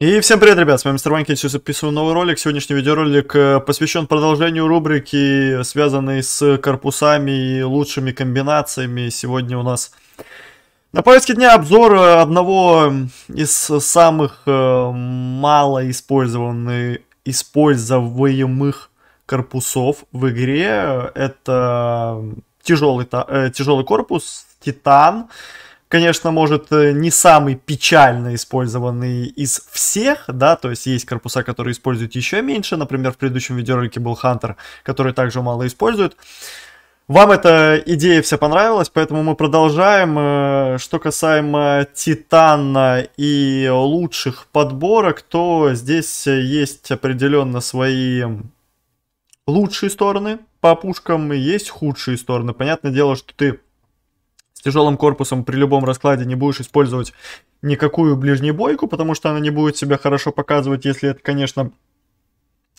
И всем привет, ребят, с вами Мистер Ванкин, сегодня записываю новый ролик. Сегодняшний видеоролик э, посвящен продолжению рубрики, связанной с корпусами и лучшими комбинациями. Сегодня у нас на повестке дня обзор одного из самых э, мало используемых корпусов в игре. Это тяжелый, э, тяжелый корпус, Титан. Титан конечно, может, э, не самый печально использованный из всех, да, то есть есть корпуса, которые используют еще меньше, например, в предыдущем видеоролике был Хантер, который также мало используют. Вам эта идея вся понравилась, поэтому мы продолжаем. Э, что касаемо Титана и лучших подборок, то здесь есть определенно свои лучшие стороны по пушкам, есть худшие стороны. Понятное дело, что ты с тяжелым корпусом при любом раскладе не будешь использовать никакую ближнебойку, потому что она не будет себя хорошо показывать, если это, конечно,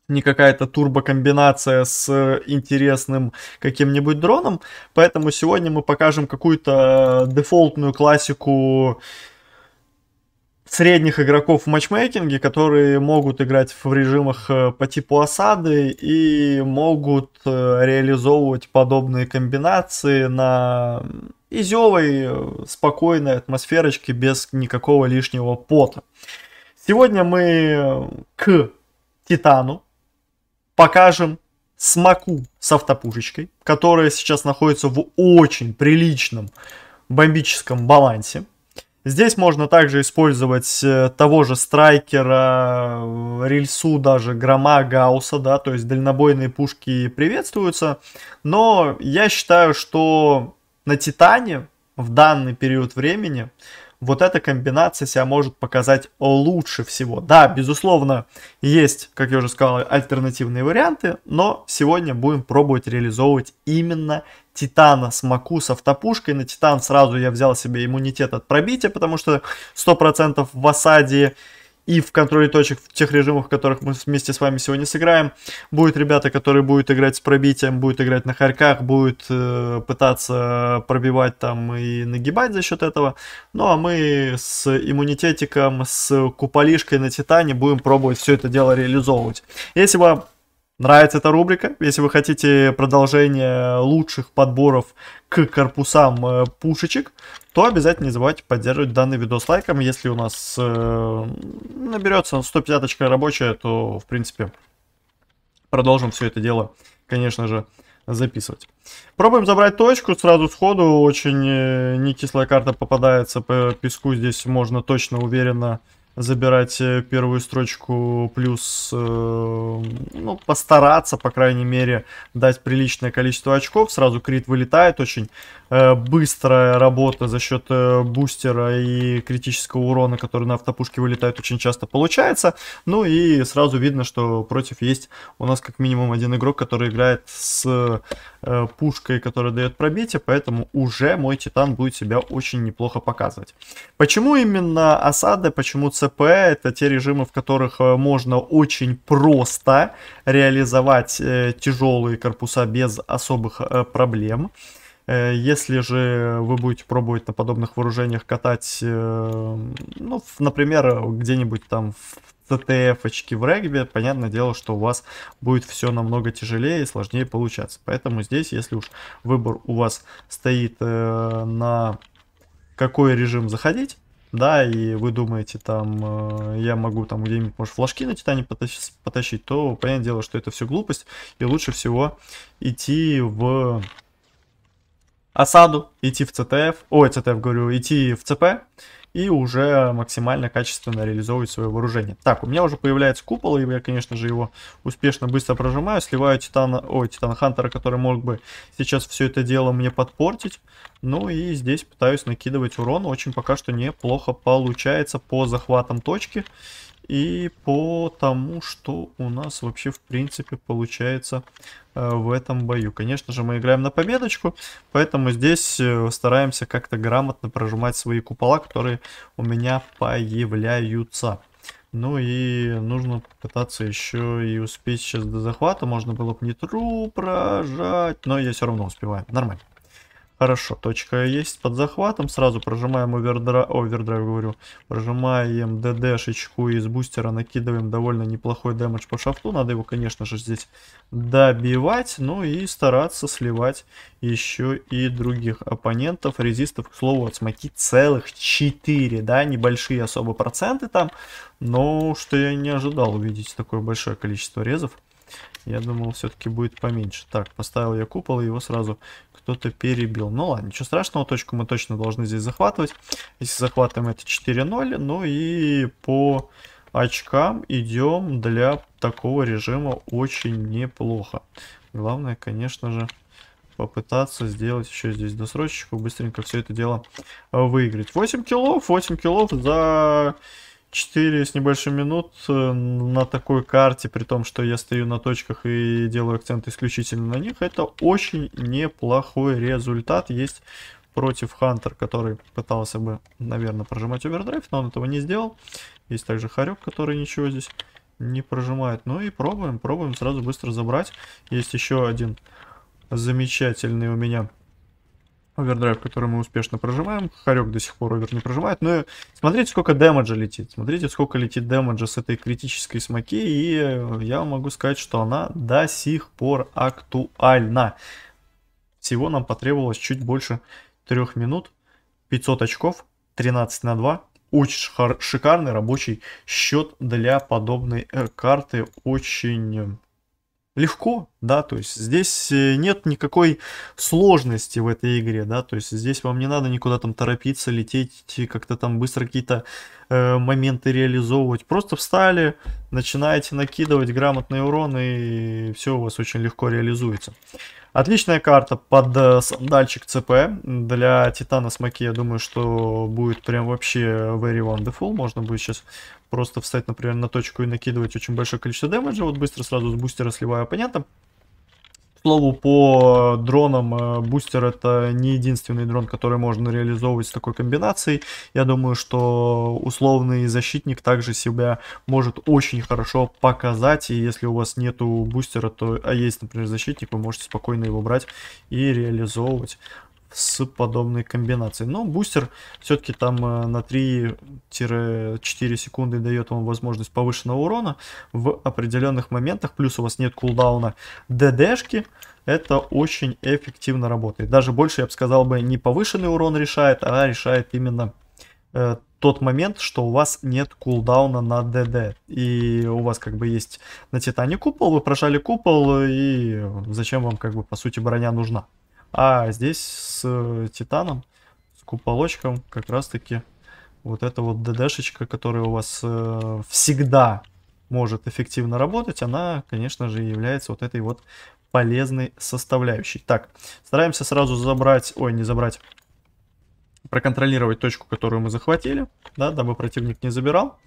не какая-то турбокомбинация с интересным каким-нибудь дроном. Поэтому сегодня мы покажем какую-то э, дефолтную классику средних игроков в матчмейкинге, которые могут играть в режимах э, по типу осады и могут э, реализовывать подобные комбинации на изевой, э, спокойной атмосферочке без никакого лишнего пота. Сегодня мы к Титану покажем смоку с автопушечкой, которая сейчас находится в очень приличном бомбическом балансе. Здесь можно также использовать э, того же страйкера, рельсу даже, грома, гауса, да, то есть дальнобойные пушки приветствуются, но я считаю, что на Титане в данный период времени вот эта комбинация себя может показать лучше всего. Да, безусловно, есть, как я уже сказал, альтернативные варианты, но сегодня будем пробовать реализовывать именно Титана с Маку с автопушкой. На Титан сразу я взял себе иммунитет от пробития, потому что 100% в осаде и в контроле точек в тех режимах, в которых мы вместе с вами сегодня сыграем. Будут ребята, которые будут играть с пробитием, будут играть на хорьках, будут э, пытаться пробивать там и нагибать за счет этого. Ну а мы с иммунитетиком, с куполишкой на Титане будем пробовать все это дело реализовывать. Если вам нравится эта рубрика. Если вы хотите продолжение лучших подборов к корпусам э, пушечек, то обязательно не забывайте поддерживать данный видос лайком. Если у нас э, наберется 150 рабочая, то, в принципе, продолжим все это дело, конечно же, записывать. Пробуем забрать точку сразу сходу. Очень э, не кислая карта попадается по песку. Здесь можно точно, уверенно забирать э, первую строчку, плюс э, ну, постараться, по крайней мере, дать приличное количество очков. Сразу Крит вылетает, очень э, быстрая работа за счет бустера и критического урона, который на автопушке вылетает, очень часто получается. Ну и сразу видно, что против есть у нас как минимум один игрок, который играет с Э, пушкой, которая дает пробитие, поэтому уже мой Титан будет себя очень неплохо показывать. Почему именно осады? почему ЦП? Это те режимы, в которых э, можно очень просто реализовать э, тяжелые корпуса без особых э, проблем. Э, если же вы будете пробовать на подобных вооружениях катать, ну, например, где-нибудь там в ТТФ-очки в регби, понятное дело, что у вас будет все намного тяжелее и сложнее получаться. Поэтому здесь, если уж выбор у вас стоит э, на какой режим заходить, да, и вы думаете, там, э, я могу там где-нибудь, может, флажки на Титане потащить, потащить, то, понятное дело, что это все глупость, и лучше всего идти в осаду, идти в ЦТФ, ой, ЦТФ, говорю, идти в ЦП, и уже максимально качественно реализовывать свое вооружение. Так, у меня уже появляется купол, и я, конечно же, его успешно быстро прожимаю, сливаю Титана, ой, Титан Хантера, который мог бы сейчас все это дело мне подпортить. Ну и здесь пытаюсь накидывать урон, очень пока что неплохо получается по захватам точки и по тому, что у нас вообще в принципе получается э, в этом бою. Конечно же, мы играем на победочку, поэтому здесь э, стараемся как-то грамотно прожимать свои купола, которые у меня появляются. Ну и нужно пытаться еще и успеть сейчас до захвата. Можно было бы не тру прожать, но я все равно успеваю. Нормально. Хорошо, точка есть под захватом. Сразу прожимаем овердра... овердрайв, говорю. Прожимаем ДДшечку из бустера, накидываем довольно неплохой дэмэдж по шафту. Надо его, конечно же, здесь добивать. Ну и стараться сливать еще и других оппонентов. Резистов, к слову, от смоки целых 4, да, небольшие особо проценты там. Но что я не ожидал увидеть такое большое количество резов. Я думал, все-таки будет поменьше. Так, поставил я купол, и его сразу кто-то перебил. Ну ладно, ничего страшного, точку мы точно должны здесь захватывать. Если захватываем, это 4-0. Ну и по очкам идем для такого режима очень неплохо. Главное, конечно же, попытаться сделать еще здесь досрочечку, быстренько все это дело выиграть. 8 килов, 8 килов за... 4 с небольшим минут э, на такой карте, при том, что я стою на точках и делаю акцент исключительно на них, это очень неплохой результат. Есть против Хантер, который пытался бы, наверное, прожимать овердрайв, но он этого не сделал. Есть также Харек, который ничего здесь не прожимает. Ну и пробуем, пробуем сразу быстро забрать. Есть еще один замечательный у меня Овердрайв, который мы успешно прожимаем. Харек до сих пор овер не прожимает. Но ну смотрите, сколько дэмэджа летит. Смотрите, сколько летит дэмэджа с этой критической смоки. И э, я могу сказать, что она до сих пор актуальна. Всего нам потребовалось чуть больше 3 минут. 500 очков. 13 на 2. Очень шикарный рабочий счет для подобной э, карты. Очень э, легко, да, то есть здесь э, нет никакой сложности в этой игре, да, то есть здесь вам не надо никуда там торопиться, лететь, как-то там быстро какие-то э, моменты реализовывать, просто встали, начинаете накидывать грамотный урон и все у вас очень легко реализуется. Отличная карта под э, сандальчик ЦП. Для Титана Смоки, я думаю, что будет прям вообще very wonderful. Можно будет сейчас просто встать, например, на точку и накидывать очень большое количество дэмэджа. Вот быстро сразу с бустера сливаю оппонента. К слову, по э, дронам, э, бустер это не единственный дрон, который можно реализовывать с такой комбинацией. Я думаю, что условный защитник также себя может очень хорошо показать, и если у вас нету бустера, то, а есть, например, защитник, вы можете спокойно его брать и реализовывать с подобной комбинацией. Но бустер все-таки там э, на 3-4 секунды дает вам возможность повышенного урона в определенных моментах. Плюс у вас нет кулдауна ДДшки. Это очень эффективно работает. Даже больше, я бы сказал, бы не повышенный урон решает, а решает именно э, тот момент, что у вас нет кулдауна на ДД. И у вас как бы есть на Титане купол, вы прошали купол, и зачем вам как бы по сути броня нужна. А здесь с э, титаном, с куполочком, как раз таки вот эта вот ДДшечка, которая у вас э, всегда может эффективно работать, она, конечно же, является вот этой вот полезной составляющей. Так, стараемся сразу забрать, ой, не забрать, проконтролировать точку, которую мы захватили, да, дабы противник не забирал.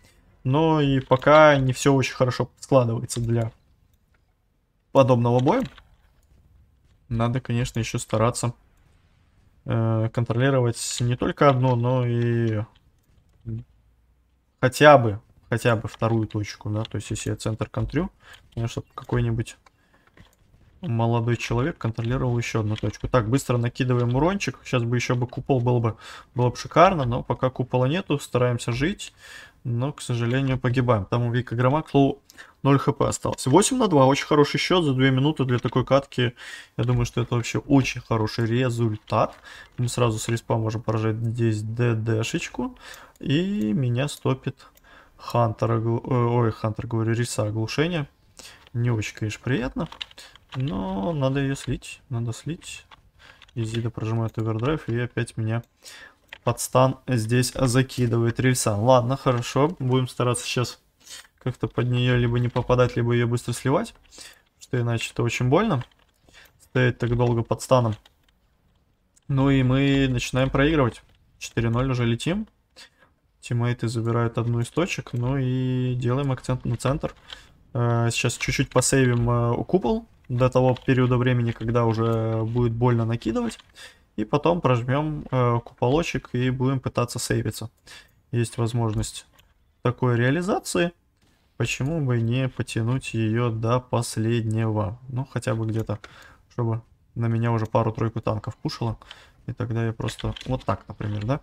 Но и пока не все очень хорошо складывается для подобного боя надо, конечно, еще стараться э, контролировать не только одну, но и хотя бы, хотя бы вторую точку, да, то есть если я центр контрю, конечно, ну, какой-нибудь молодой человек контролировал еще одну точку. Так, быстро накидываем урончик. Сейчас бы еще бы купол был бы, было бы шикарно, но пока купола нету, стараемся жить но, к сожалению, погибаем. Там у Вика Грома, к слову, 0 хп осталось. 8 на 2, очень хороший счет за 2 минуты для такой катки. Я думаю, что это вообще очень хороший результат. Мы сразу с респа можем поражать здесь ДДшечку. И меня стопит Хантер, э, ой, Хантер, говорю, риса оглушение. Не очень, конечно, приятно. Но надо ее слить, надо слить. Изида прожимает овердрайв и опять меня подстан здесь закидывает рельса. Ладно, хорошо. Будем стараться сейчас как-то под нее либо не попадать, либо ее быстро сливать. Что иначе это очень больно. Стоять так долго под станом. Ну и мы начинаем проигрывать. 4-0 уже летим. Тиммейты забирают одну из точек. Ну и делаем акцент на центр. Э, сейчас чуть-чуть посейвим э, купол до того периода времени, когда уже будет больно накидывать. И потом прожмем э, куполочек и будем пытаться сейвиться. Есть возможность такой реализации. Почему бы не потянуть ее до последнего? Ну, хотя бы где-то, чтобы на меня уже пару-тройку танков кушало. И тогда я просто вот так, например, да?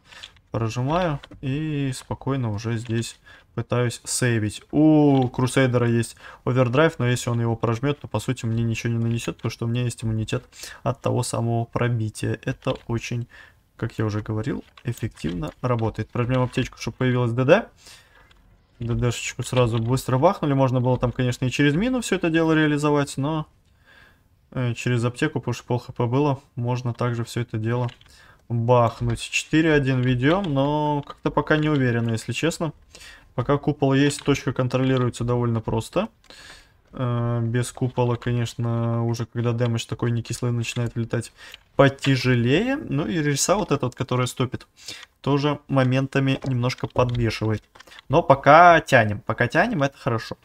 Прожимаю и спокойно уже здесь пытаюсь сейвить. У Крусейдера есть овердрайв, но если он его прожмет, то по сути мне ничего не нанесет, потому что у меня есть иммунитет от того самого пробития. Это очень, как я уже говорил, эффективно работает. Прожмем аптечку, чтобы появилась ДД. ДДшечку сразу быстро бахнули. Можно было там, конечно, и через мину все это дело реализовать, но э, через аптеку, потому что пол хп было, можно также все это дело реализовать бахнуть. 4-1 ведем, но как-то пока не уверенно, если честно. Пока купол есть, точка контролируется довольно просто. Э, без купола, конечно, уже когда дэмэдж такой не кислый начинает влетать потяжелее. Ну и риса вот этот, который стопит, тоже моментами немножко подбешивает. Но пока тянем. Пока тянем, это хорошо.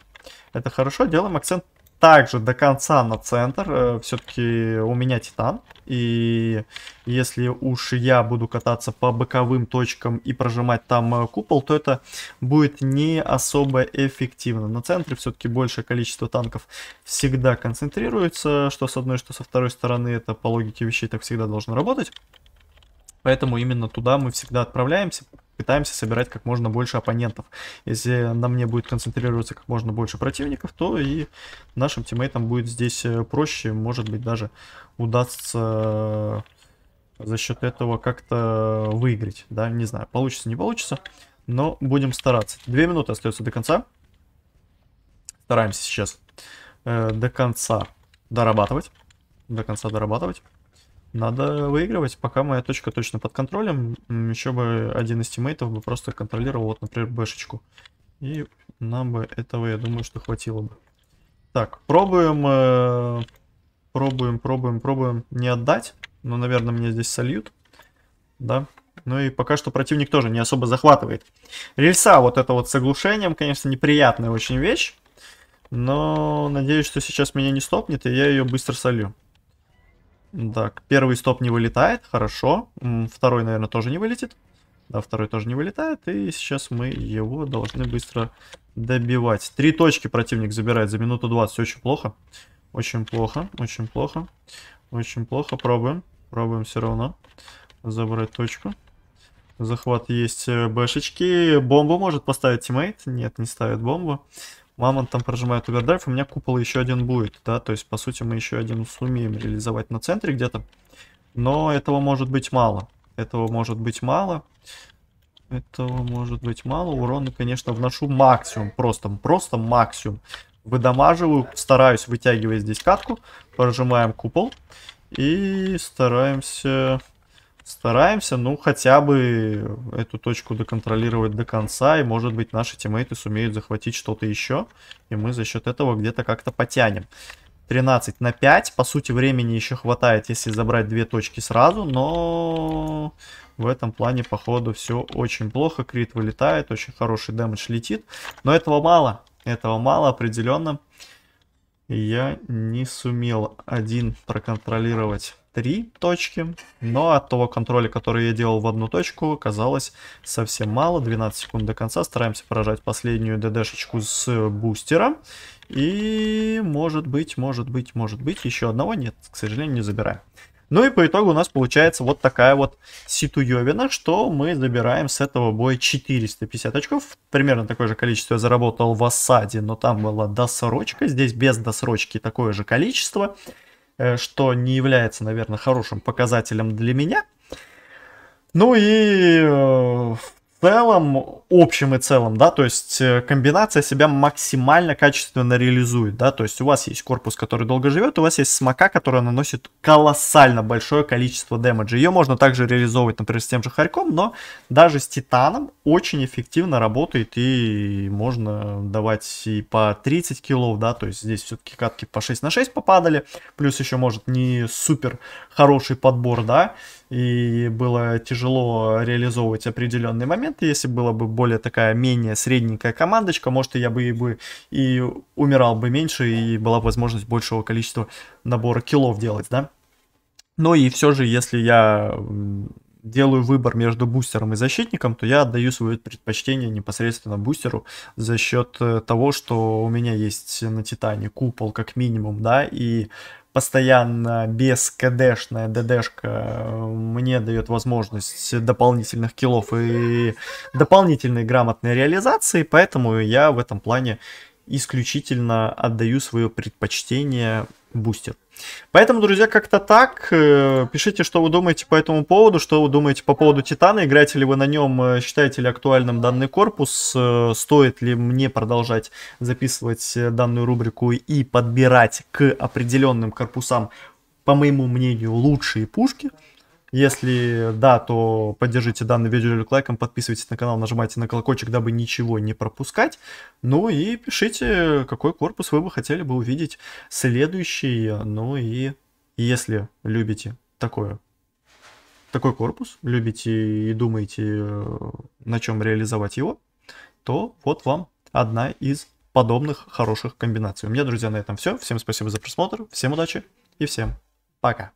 Это хорошо, делаем акцент также до конца на центр. Э, все-таки у меня Титан. И если уж я буду кататься по боковым точкам и прожимать там э, купол, то это будет не особо эффективно. На центре все-таки большее количество танков всегда концентрируется, что с одной, что со второй стороны. Это по логике вещей так всегда должно работать. Поэтому именно туда мы всегда отправляемся пытаемся собирать как можно больше оппонентов. Если на мне будет концентрироваться как можно больше противников, то и нашим тиммейтам будет здесь э, проще. Может быть, даже удастся э, за счет этого как-то выиграть. Да, не знаю, получится, не получится. Но будем стараться. Две минуты остается до конца. Стараемся сейчас э, до конца дорабатывать. До конца дорабатывать. Надо выигрывать, пока моя точка точно под контролем. Еще бы один из тиммейтов бы просто контролировал, вот, например, бэшечку. И нам бы этого, я думаю, что хватило бы. Так, пробуем, э, пробуем, пробуем, пробуем не отдать. Но, наверное, меня здесь сольют. Да. Ну и пока что противник тоже не особо захватывает. Рельса вот это вот с оглушением, конечно, неприятная очень вещь. Но надеюсь, что сейчас меня не стопнет, и я ее быстро солю. Так, первый стоп не вылетает, хорошо. Второй, наверное, тоже не вылетит. Да, второй тоже не вылетает. И сейчас мы его должны быстро добивать. Три точки противник забирает за минуту 20. Очень плохо. Очень плохо, очень плохо. Очень плохо. Пробуем. Пробуем все равно забрать точку. Захват есть э, бэшечки. Бомбу может поставить тиммейт. Нет, не ставит бомбу там прожимает овердрайв, у меня купол еще один будет, да, то есть, по сути, мы еще один сумеем реализовать на центре где-то, но этого может быть мало, этого может быть мало, этого может быть мало, урона, конечно, вношу максимум, просто, просто максимум, выдамаживаю, стараюсь вытягивать здесь катку, прожимаем купол и стараемся стараемся, ну, хотя бы эту точку доконтролировать до конца, и, может быть, наши тиммейты сумеют захватить что-то еще, и мы за счет этого где-то как-то потянем. 13 на 5, по сути, времени еще хватает, если забрать две точки сразу, но в этом плане, походу, все очень плохо, крит вылетает, очень хороший дэмэдж летит, но этого мало, этого мало определенно я не сумел один проконтролировать три точки, но от того контроля, который я делал в одну точку, оказалось совсем мало, 12 секунд до конца, стараемся поражать последнюю ДДшечку с бустера, и может быть, может быть, может быть, еще одного нет, к сожалению, не забираем. Ну и по итогу у нас получается вот такая вот ситуевина, что мы забираем с этого боя 450 очков. Примерно такое же количество я заработал в осаде, но там была досрочка. Здесь без досрочки такое же количество, э, что не является, наверное, хорошим показателем для меня. Ну и э, целом, общем и целом, да, то есть э, комбинация себя максимально качественно реализует, да, то есть у вас есть корпус, который долго живет, у вас есть смока, которая наносит колоссально большое количество дэмэджа. Ее можно также реализовывать, например, с тем же Харьком, но даже с Титаном очень эффективно работает и можно давать и по 30 килов, да, то есть здесь все-таки катки по 6 на 6 попадали, плюс еще может не супер хороший подбор, да, и было тяжело реализовывать определенный момент, момент, если была бы более такая менее средненькая командочка, может, я бы и, бы и умирал бы меньше, и была бы возможность большего количества набора киллов делать, да? Но и все же, если я делаю выбор между бустером и защитником, то я отдаю свое предпочтение непосредственно бустеру за счет э, того, что у меня есть на Титане купол как минимум, да, и постоянно без КДшная ДДшка э, мне дает возможность дополнительных киллов и дополнительной грамотной реализации, поэтому я в этом плане исключительно отдаю свое предпочтение бустеру. Поэтому, друзья, как-то так. Э, пишите, что вы думаете по этому поводу, что вы думаете по поводу Титана, играете ли вы на нем, э, считаете ли актуальным данный корпус, э, стоит ли мне продолжать записывать данную рубрику и подбирать к определенным корпусам, по моему мнению, лучшие пушки – если да, то поддержите данный видео лайком, подписывайтесь на канал, нажимайте на колокольчик, дабы ничего не пропускать. Ну и пишите, какой корпус вы бы хотели бы увидеть следующий. Ну и если любите такое такой корпус, любите и думаете, э, на чем реализовать его, то вот вам одна из подобных хороших комбинаций. У меня, друзья, на этом все. Всем спасибо за просмотр, всем удачи и всем пока.